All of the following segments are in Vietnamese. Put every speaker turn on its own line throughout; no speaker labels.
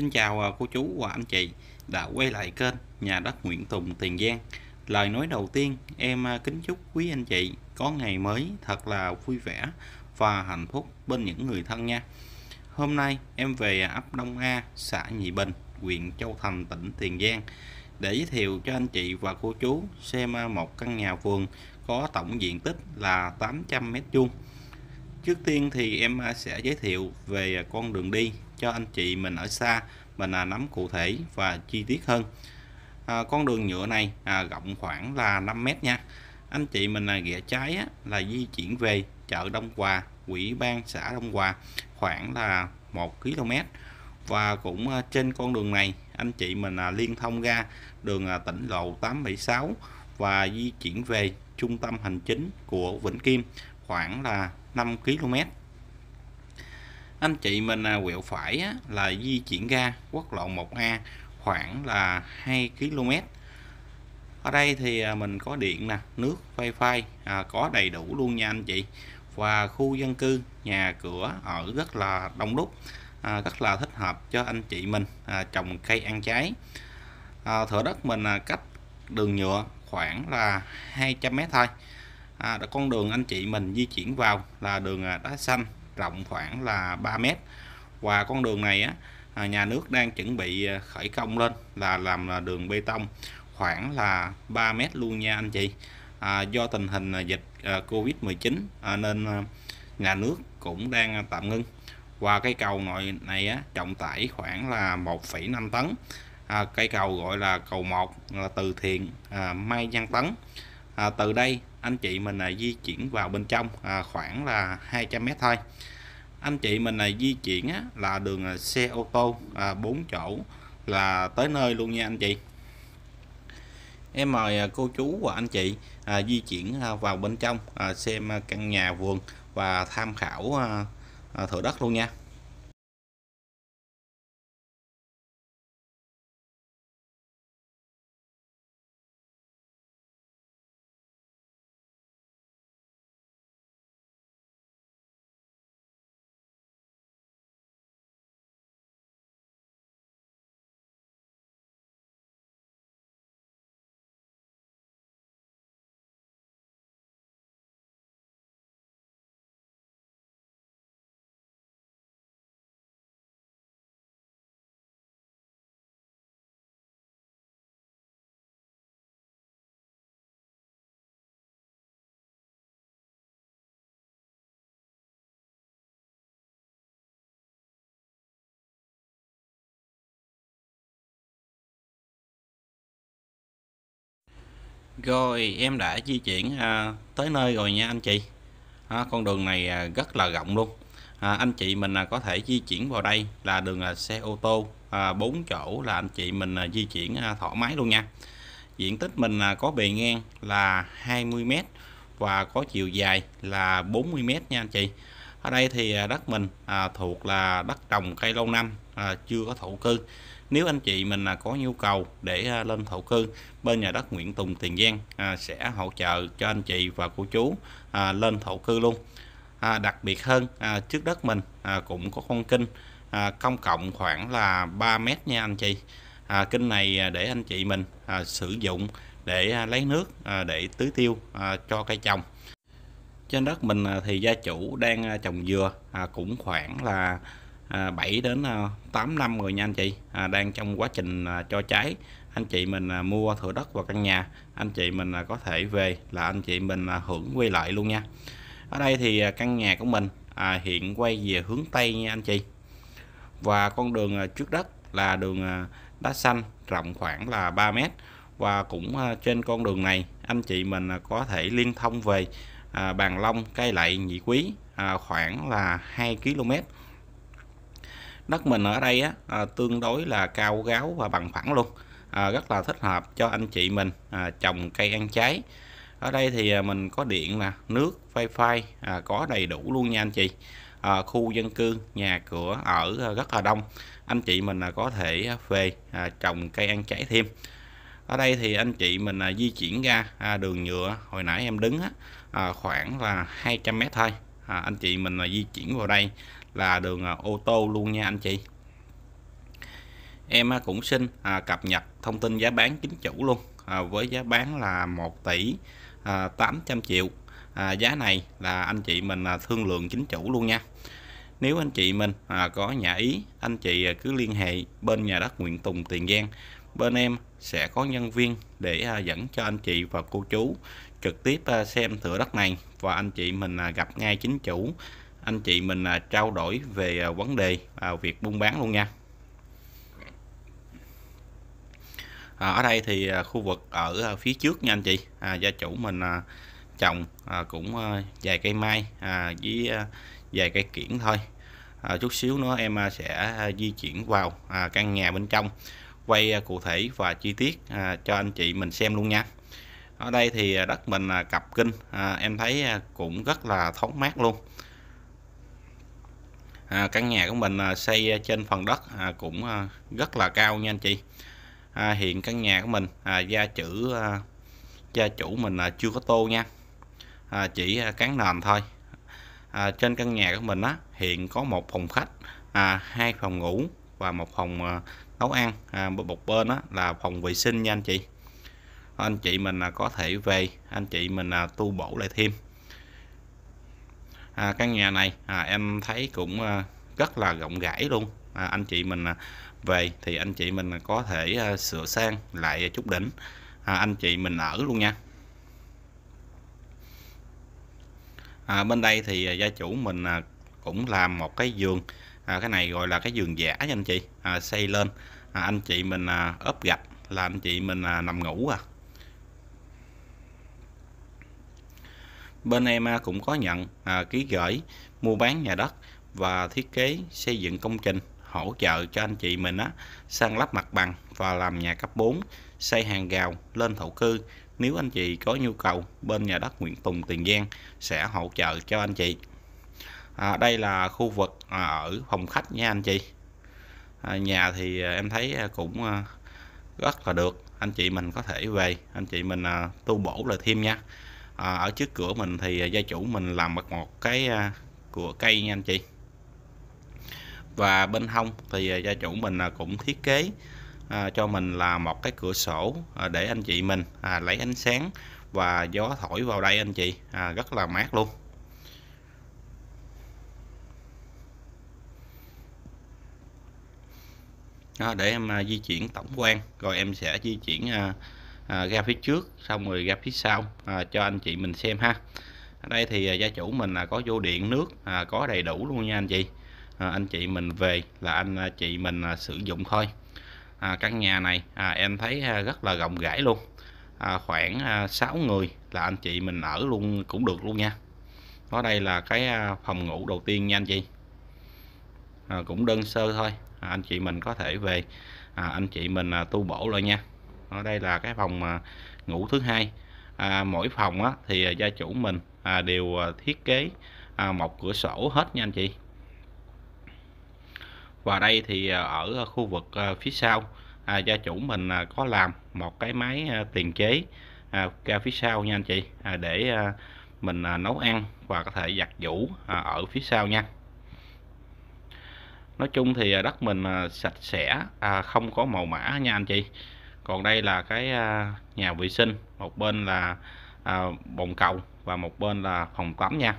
Xin chào à, cô chú và anh chị đã quay lại kênh Nhà đất Nguyễn Tùng Tiền Giang. Lời nói đầu tiên em à, kính chúc quý anh chị có ngày mới thật là vui vẻ và hạnh phúc bên những người thân nha. Hôm nay em về ấp Đông A, xã Nhị Bình, huyện Châu Thành, tỉnh Tiền Giang để giới thiệu cho anh chị và cô chú xem à, một căn nhà vườn có tổng diện tích là 800 m vuông. Trước tiên thì em sẽ giới thiệu về con đường đi cho anh chị mình ở xa mình à, nắm cụ thể và chi tiết hơn à, con đường nhựa này à, rộng khoảng là 5 mét nha anh chị mình là ghẻ trái á, là di chuyển về chợ Đông Hòa quỹ ban xã Đông Hòa khoảng là 1 km và cũng à, trên con đường này anh chị mình là liên thông ra đường à, tỉnh lộ 876 và di chuyển về trung tâm hành chính của Vĩnh Kim khoảng là 5 km anh chị mình à, quẹo phải là di chuyển ra quốc lộ 1A khoảng là 2 km ở đây thì à, mình có điện nè nước wifi à, có đầy đủ luôn nha anh chị và khu dân cư nhà cửa ở rất là đông đúc à, rất là thích hợp cho anh chị mình à, trồng cây ăn trái à, thửa đất mình à, cách đường nhựa khoảng là 200 mét thôi à, con đường anh chị mình di chuyển vào là đường à, đá xanh rộng khoảng là 3 mét và con đường này á à, nhà nước đang chuẩn bị à, khởi công lên là làm là đường bê tông khoảng là 3 mét luôn nha anh chị à, do tình hình à, dịch Covid-19 nên nhà nước cũng đang tạm ngưng và cây cầu nội này á, trọng tải khoảng là 1,5 tấn à, cây cầu gọi là cầu 1 là từ thiện à, Mai Văn Tấn à, từ đây anh chị mình là di chuyển vào bên trong à, khoảng là 200 mét thôi anh chị mình là di chuyển á, là đường à, xe ô tô à, 4 chỗ là tới nơi luôn nha anh chị em mời à, cô chú và anh chị à, di chuyển à, vào bên trong à, xem căn nhà vườn và tham khảo à, thửa đất luôn nha Rồi em đã di chuyển à, tới nơi rồi nha anh chị à, Con đường này à, rất là rộng luôn à, Anh chị mình à, có thể di chuyển vào đây là đường à, xe ô tô à, 4 chỗ là anh chị mình à, di chuyển à, thoải mái luôn nha Diện tích mình à, có bề ngang là 20m và có chiều dài là 40m nha anh chị Ở đây thì à, đất mình à, thuộc là đất trồng cây lâu năm à, chưa có thổ cư nếu anh chị mình là có nhu cầu để à, lên thổ cư bên nhà đất Nguyễn Tùng Tiền Giang à, sẽ hỗ trợ cho anh chị và cô chú à, lên thổ cư luôn à, đặc biệt hơn à, trước đất mình à, cũng có con kinh à, công cộng khoảng là 3 mét nha anh chị à, kinh này à, để anh chị mình à, sử dụng để à, lấy nước à, để tưới tiêu à, cho cây trồng trên đất mình thì gia chủ đang trồng dừa à, cũng khoảng là à, 7 đến 8 à, năm rồi nha anh chị à, đang trong quá trình à, cho trái anh chị mình à, mua thửa đất và căn nhà anh chị mình có thể về là anh chị mình hưởng quay lại luôn nha ở đây thì căn nhà của mình à, hiện quay về hướng Tây nha anh chị và con đường trước đất là đường đá xanh rộng khoảng là 3 mét và cũng trên con đường này anh chị mình có thể liên thông về à, Bàn Long, Cây Lậy, Nhị Quý à, khoảng là 2 km đất mình ở đây á, à, tương đối là cao gáo và bằng phẳng luôn à, rất là thích hợp cho anh chị mình à, trồng cây ăn trái ở đây thì à, mình có điện nè nước wifi à, có đầy đủ luôn nha anh chị à, khu dân cư nhà cửa ở à, rất là đông anh chị mình có thể về à, trồng cây ăn trái thêm ở đây thì anh chị mình di chuyển ra đường nhựa hồi nãy em đứng á, à, khoảng là 200m thôi à, anh chị mình di chuyển vào đây là đường à, ô tô luôn nha anh chị em à, cũng xin à, cập nhật thông tin giá bán chính chủ luôn với giá bán là 1 tỷ 800 triệu giá này là anh chị mình thương lượng chính chủ luôn nha nếu anh chị mình có nhà ý anh chị cứ liên hệ bên nhà đất Nguyễn Tùng Tiền Giang bên em sẽ có nhân viên để dẫn cho anh chị và cô chú trực tiếp xem thửa đất này và anh chị mình gặp ngay chính chủ anh chị mình à, trao đổi về à, vấn đề à, việc buôn bán luôn nha à, ở đây thì à, khu vực ở phía trước nha anh chị à, gia chủ mình trồng à, cũng vài cây mai à, với vài cây kiển thôi à, chút xíu nữa em sẽ di chuyển vào à, căn nhà bên trong quay cụ thể và chi tiết à, cho anh chị mình xem luôn nha ở đây thì đất mình cặp kinh à, em thấy cũng rất là thoáng mát luôn à, căn nhà của mình à, xây à, trên phần đất à, cũng à, rất là cao nha anh chị à, hiện căn nhà của mình à, gia chủ à, gia chủ mình à, chưa có tô nha à, chỉ à, cán nền thôi à, trên căn nhà của mình á hiện có một phòng khách à, hai phòng ngủ và một phòng à, nấu ăn à, một bên đó là phòng vệ sinh nha anh chị anh chị mình à, có thể về anh chị mình à, tu bổ lại thêm à, căn nhà này à, em thấy cũng à, rất là rộng rãi luôn à, anh chị mình à, về thì anh chị mình có thể à, sửa sang lại chút đỉnh à, anh chị mình ở luôn nha à, bên đây thì à, gia chủ mình à, cũng làm một cái giường à, cái này gọi là cái giường giả nha anh chị à, xây lên à, anh chị mình à, ốp gạch là anh chị mình à, nằm ngủ à bên em cũng có nhận à, ký gửi mua bán nhà đất và thiết kế xây dựng công trình hỗ trợ cho anh chị mình á sang lắp mặt bằng và làm nhà cấp 4 xây hàng rào lên thổ cư nếu anh chị có nhu cầu bên nhà đất Nguyễn Tùng Tiền Giang sẽ hỗ trợ cho anh chị à, đây là khu vực à, ở phòng khách nha anh chị à, nhà thì à, em thấy à, cũng à, rất là được anh chị mình có thể về anh chị mình à, tu bổ lại thêm nha à, ở trước cửa mình thì ờ, gia chủ mình làm mặt một cái à, của cây nha anh chị và bên hông thì gia chủ mình cũng thiết kế à, cho mình là một cái cửa sổ à, để anh chị mình à, lấy ánh sáng và gió thổi vào đây anh chị à, rất là mát luôn đó, để em di chuyển tổng quan rồi em sẽ di chuyển à, à, ra phía trước xong rồi ra phía sau à, cho anh chị mình xem ha ở đây thì à, gia chủ mình là có vô điện nước à, có đầy đủ luôn nha anh chị à, anh chị mình về là anh à, chị mình à, sử dụng thôi à, căn nhà này à, em thấy à, rất là rộng rãi luôn à, khoảng à, 6 người là anh chị mình ở luôn cũng được luôn nha ở đây là cái phòng ngủ đầu tiên nha anh chị à, cũng đơn sơ thôi à, anh chị mình có thể về à, anh chị mình à, tu bổ lại nha đây là cái phòng à, ngủ thứ hai à, mỗi phòng á, thì à, gia chủ mình à, đều à, thiết kế à, một cửa sổ hết nha anh chị và đây thì à, ở khu vực phía sau à, gia chủ mình có làm một cái máy tiền chế à, ra phía sau nha anh chị à, để à, mình à, nấu ăn và có thể giặt giũ à, ở phía sau nha nói chung thì đất mình sạch sẽ không có màu mã nha anh chị còn đây là cái à, nhà vệ sinh một bên là à, bồn cầu và một bên là phòng tắm nha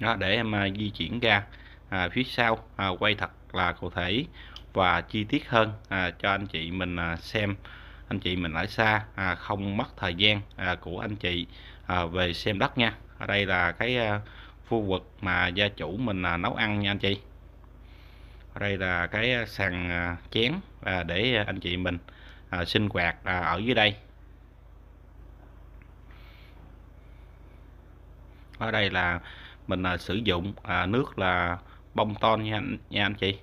đó để em à, di chuyển ra à, phía sau à, quay thật là cụ thể và chi tiết hơn à, cho anh chị mình xem anh chị mình ở xa à, không mất thời gian à, của anh chị à, về xem đất nha ở đây là cái à, khu vực mà gia chủ mình à, nấu ăn nha anh chị đây là cái à, sàn à, chén à, để anh chị mình sinh hoạt ở dưới đây ở đây là mình sử dụng nước là bông ton nha anh, nha anh chị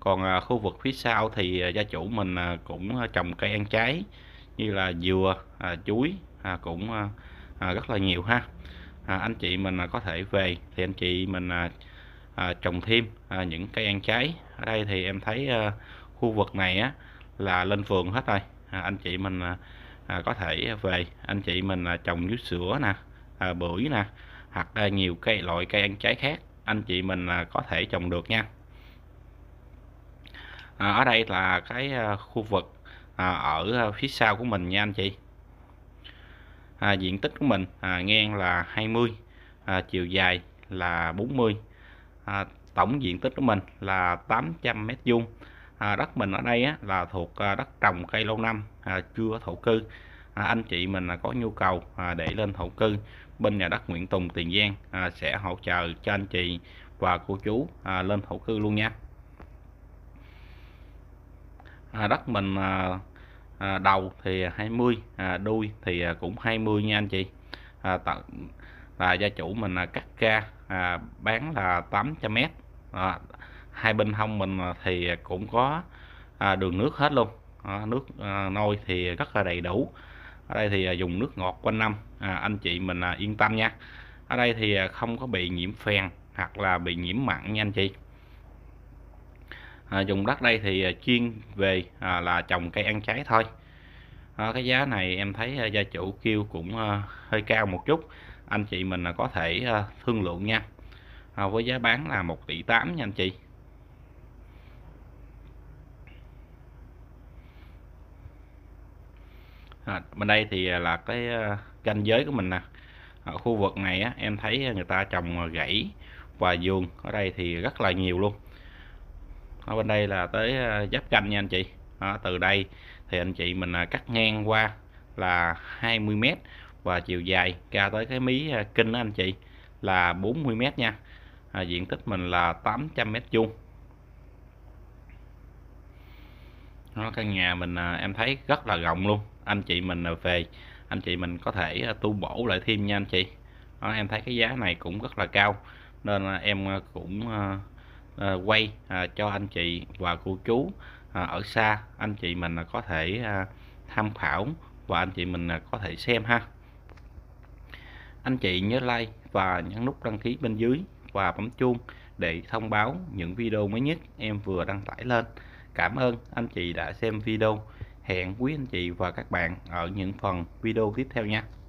còn khu vực phía sau thì gia chủ mình cũng trồng cây ăn trái như là dừa chuối cũng rất là nhiều ha anh chị mình có thể về thì anh chị mình À, trồng thêm à, những cây ăn trái ở đây thì em thấy à, khu vực này á là lên vườn hết rồi anh chị mình có thể về anh chị mình trồng dứa sữa nè bưởi nè hoặc nhiều cây loại cây ăn trái khác anh chị mình có thể trồng được nha ở đây là cái khu vực ở phía sau của mình nha anh chị diện tích của mình ngang là 20 à, chiều dài là 40 mươi À, tổng diện tích của mình là 800 mét vuông à, đất mình ở đây á, là thuộc à, đất trồng cây lâu năm à, chưa thổ cư à, anh chị mình à, có nhu cầu à, để lên thổ cư bên nhà đất Nguyễn Tùng Tiền Giang à, sẽ hỗ trợ cho anh chị và cô chú à, lên thổ cư luôn nha à, đất mình à, à, đầu thì 20 à, đuôi thì cũng 20 nha anh chị à, tại là gia chủ mình à, cắt ra à, bán là 800 mét à, hai bên hông mình thì cũng có à, đường nước hết luôn à, nước à, nôi thì rất là đầy đủ ở đây thì à, dùng nước ngọt quanh năm à, anh chị mình à, yên tâm nha ở đây thì à, không có bị nhiễm phèn hoặc là bị nhiễm mặn nha anh chị à, dùng đất đây thì à, chuyên về à, là trồng cây ăn trái thôi à, cái giá này em thấy gia chủ kêu cũng à, hơi cao một chút anh chị mình là có thể à, thương lượng nha à, với giá bán là 1 tỷ 8 nha anh chị à, bên đây thì à, là cái ranh giới của mình nè ở khu vực này á, em thấy người ta trồng gãy và vườn ở đây thì rất là nhiều luôn ở bên đây là tới giáp canh nha anh chị à, từ đây thì anh chị mình cắt ngang qua là 20m và chiều dài ra tới cái mí à, kinh đó anh chị là 40 m nha à, diện tích mình là 800 m vuông nó căn nhà mình à, em thấy rất là rộng luôn anh chị mình về anh chị mình có thể à, tu bổ lại thêm nha anh chị đó, em thấy cái giá này cũng rất là cao nên em cũng quay cho anh chị và cô chú ở xa anh chị mình có thể tham khảo và anh chị mình có thể xem ha anh chị nhớ like và nhấn nút đăng ký bên dưới và bấm chuông để thông báo những video mới nhất em vừa đăng tải lên. Cảm ơn anh chị đã xem video. Hẹn quý anh chị và các bạn ở những phần video tiếp theo nha.